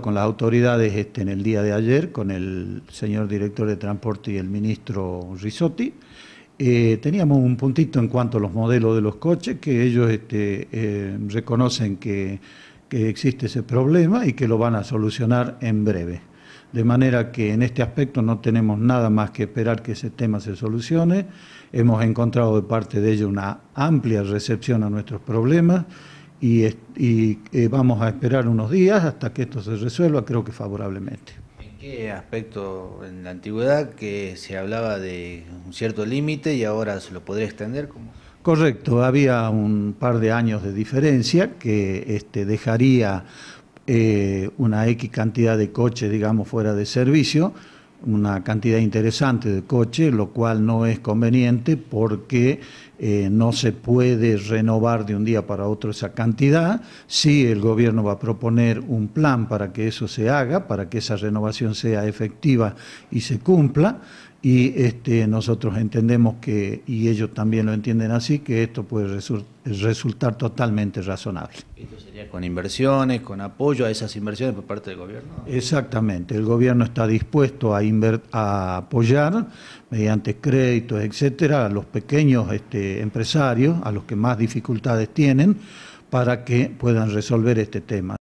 con las autoridades este, en el día de ayer, con el señor director de transporte y el ministro Risotti. Eh, teníamos un puntito en cuanto a los modelos de los coches, que ellos este, eh, reconocen que, que existe ese problema y que lo van a solucionar en breve. De manera que en este aspecto no tenemos nada más que esperar que ese tema se solucione. Hemos encontrado de parte de ellos una amplia recepción a nuestros problemas y, eh, vamos a esperar unos días hasta que esto se resuelva, creo que favorablemente. ¿En qué aspecto en la antigüedad que se hablaba de un cierto límite y ahora se lo podría extender? Correcto, había un par de años de diferencia que este, dejaría eh, una X cantidad de coches, digamos, fuera de servicio, una cantidad interesante de coches, lo cual no es conveniente porque eh, no se puede renovar de un día para otro esa cantidad. Sí, el gobierno va a proponer un plan para que eso se haga, para que esa renovación sea efectiva y se cumpla. Y este, nosotros entendemos que, y ellos también lo entienden así, que esto puede resultar totalmente razonable. ¿Esto sería con inversiones, con apoyo a esas inversiones por parte del gobierno? Exactamente, el gobierno está dispuesto a, a apoyar mediante créditos, etcétera, a los pequeños este, empresarios, a los que más dificultades tienen, para que puedan resolver este tema.